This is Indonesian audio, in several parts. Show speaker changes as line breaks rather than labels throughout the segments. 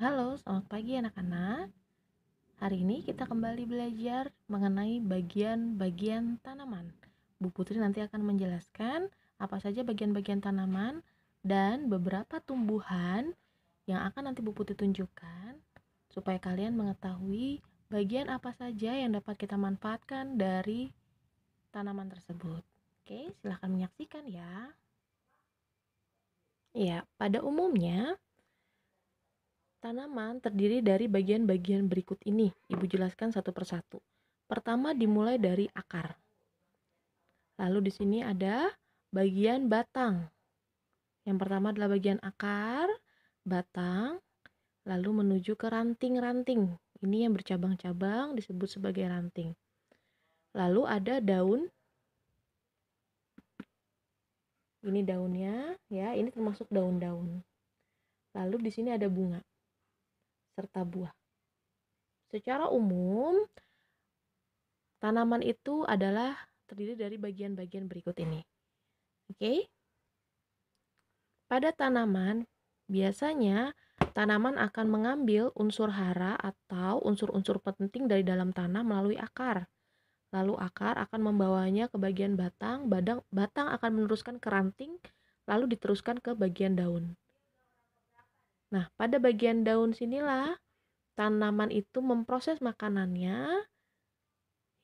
Halo, selamat pagi anak-anak. Hari ini kita kembali belajar mengenai bagian-bagian tanaman. Bu Putri nanti akan menjelaskan apa saja bagian-bagian tanaman dan beberapa tumbuhan yang akan nanti Bu Putri tunjukkan supaya kalian mengetahui bagian apa saja yang dapat kita manfaatkan dari tanaman tersebut. Oke, silahkan menyaksikan ya. Ya, pada umumnya Tanaman terdiri dari bagian-bagian berikut ini. Ibu jelaskan satu persatu. Pertama dimulai dari akar. Lalu di sini ada bagian batang. Yang pertama adalah bagian akar, batang, lalu menuju ke ranting-ranting. Ini yang bercabang-cabang disebut sebagai ranting. Lalu ada daun. Ini daunnya ya, ini termasuk daun-daun. Lalu di sini ada bunga serta buah. Secara umum, tanaman itu adalah terdiri dari bagian-bagian berikut ini. Oke. Okay? Pada tanaman, biasanya tanaman akan mengambil unsur hara atau unsur-unsur penting dari dalam tanah melalui akar. Lalu akar akan membawanya ke bagian batang, batang akan meneruskan ke ranting, lalu diteruskan ke bagian daun. Nah, pada bagian daun sinilah tanaman itu memproses makanannya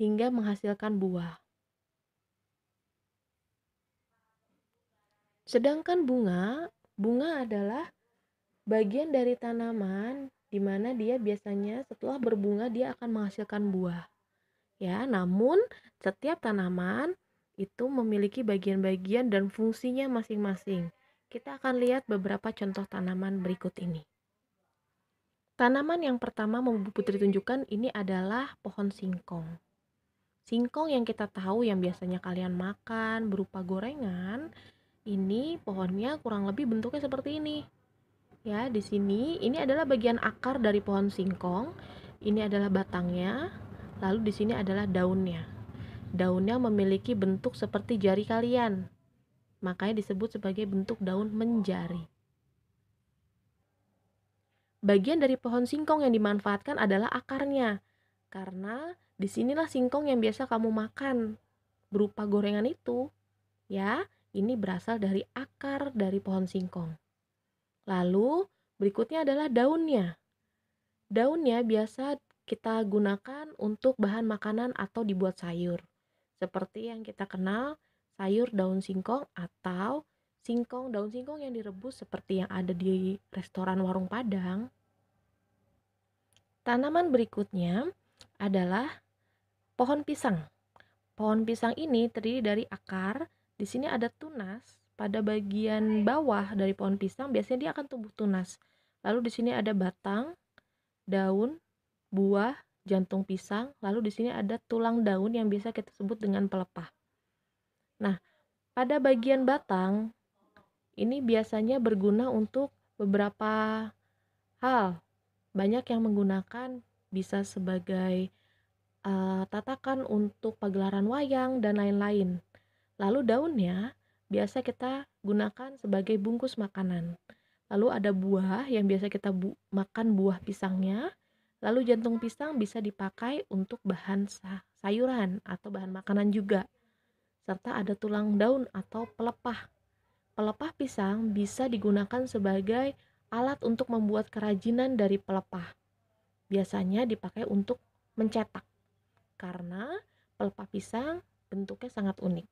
hingga menghasilkan buah. Sedangkan bunga, bunga adalah bagian dari tanaman di mana dia biasanya setelah berbunga dia akan menghasilkan buah. Ya, namun setiap tanaman itu memiliki bagian-bagian dan fungsinya masing-masing. Kita akan lihat beberapa contoh tanaman berikut ini. Tanaman yang pertama mau Putri tunjukkan ini adalah pohon singkong. Singkong yang kita tahu yang biasanya kalian makan berupa gorengan, ini pohonnya kurang lebih bentuknya seperti ini. Ya, di sini ini adalah bagian akar dari pohon singkong. Ini adalah batangnya, lalu di sini adalah daunnya. Daunnya memiliki bentuk seperti jari kalian makanya disebut sebagai bentuk daun menjari. Bagian dari pohon singkong yang dimanfaatkan adalah akarnya, karena disinilah singkong yang biasa kamu makan berupa gorengan itu. Ya, ini berasal dari akar dari pohon singkong. Lalu, berikutnya adalah daunnya. Daunnya biasa kita gunakan untuk bahan makanan atau dibuat sayur. Seperti yang kita kenal, sayur daun singkong atau singkong daun singkong yang direbus seperti yang ada di restoran warung Padang. Tanaman berikutnya adalah pohon pisang. Pohon pisang ini terdiri dari akar, di sini ada tunas pada bagian bawah dari pohon pisang biasanya dia akan tumbuh tunas. Lalu di sini ada batang, daun, buah, jantung pisang, lalu di sini ada tulang daun yang biasa kita sebut dengan pelepah. Nah, pada bagian batang ini biasanya berguna untuk beberapa hal. Banyak yang menggunakan bisa sebagai uh, tatakan untuk pagelaran wayang dan lain-lain. Lalu daunnya biasa kita gunakan sebagai bungkus makanan. Lalu ada buah yang biasa kita bu makan buah pisangnya. Lalu jantung pisang bisa dipakai untuk bahan sayuran atau bahan makanan juga serta ada tulang daun atau pelepah. Pelepah pisang bisa digunakan sebagai alat untuk membuat kerajinan dari pelepah. Biasanya dipakai untuk mencetak karena pelepah pisang bentuknya sangat unik.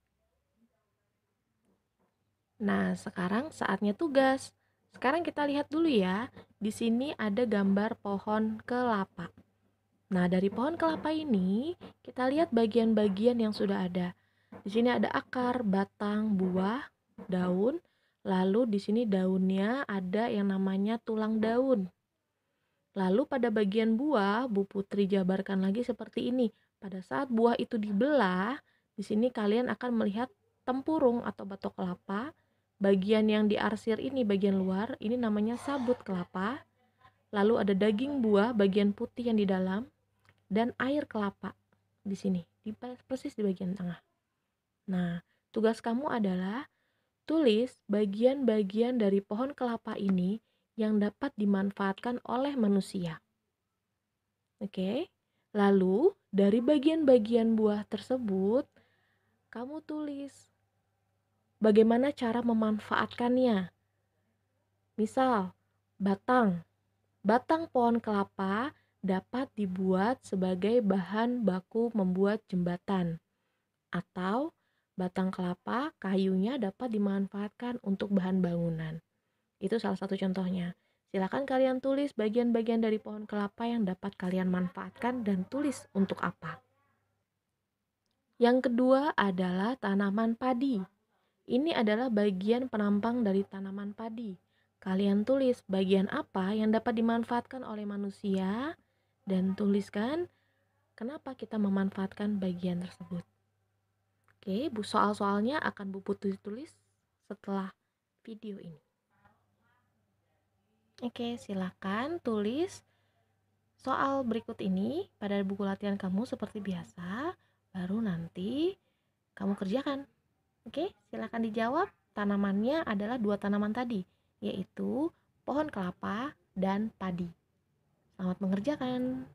Nah, sekarang saatnya tugas. Sekarang kita lihat dulu ya. Di sini ada gambar pohon kelapa. Nah, dari pohon kelapa ini kita lihat bagian-bagian yang sudah ada. Di sini ada akar, batang, buah, daun. Lalu di sini daunnya ada yang namanya tulang daun. Lalu pada bagian buah, Bu Putri jabarkan lagi seperti ini. Pada saat buah itu dibelah, di sini kalian akan melihat tempurung atau batok kelapa. Bagian yang diarsir ini bagian luar, ini namanya sabut kelapa. Lalu ada daging buah bagian putih yang di dalam dan air kelapa di sini, di persis di bagian tengah. Nah, tugas kamu adalah tulis bagian-bagian dari pohon kelapa ini yang dapat dimanfaatkan oleh manusia. Oke, lalu dari bagian-bagian buah tersebut, kamu tulis bagaimana cara memanfaatkannya. Misal, batang. Batang pohon kelapa dapat dibuat sebagai bahan baku membuat jembatan atau batang kelapa, kayunya dapat dimanfaatkan untuk bahan bangunan. Itu salah satu contohnya. Silakan kalian tulis bagian-bagian dari pohon kelapa yang dapat kalian manfaatkan dan tulis untuk apa. Yang kedua adalah tanaman padi. Ini adalah bagian penampang dari tanaman padi. Kalian tulis bagian apa yang dapat dimanfaatkan oleh manusia dan tuliskan kenapa kita memanfaatkan bagian tersebut. Oke, bu soal-soalnya akan Bu Bubu tulis setelah video ini. Oke, silakan tulis soal berikut ini pada buku latihan kamu seperti biasa, baru nanti kamu kerjakan. Oke, silakan dijawab. Tanamannya adalah dua tanaman tadi, yaitu pohon kelapa dan padi. Selamat mengerjakan.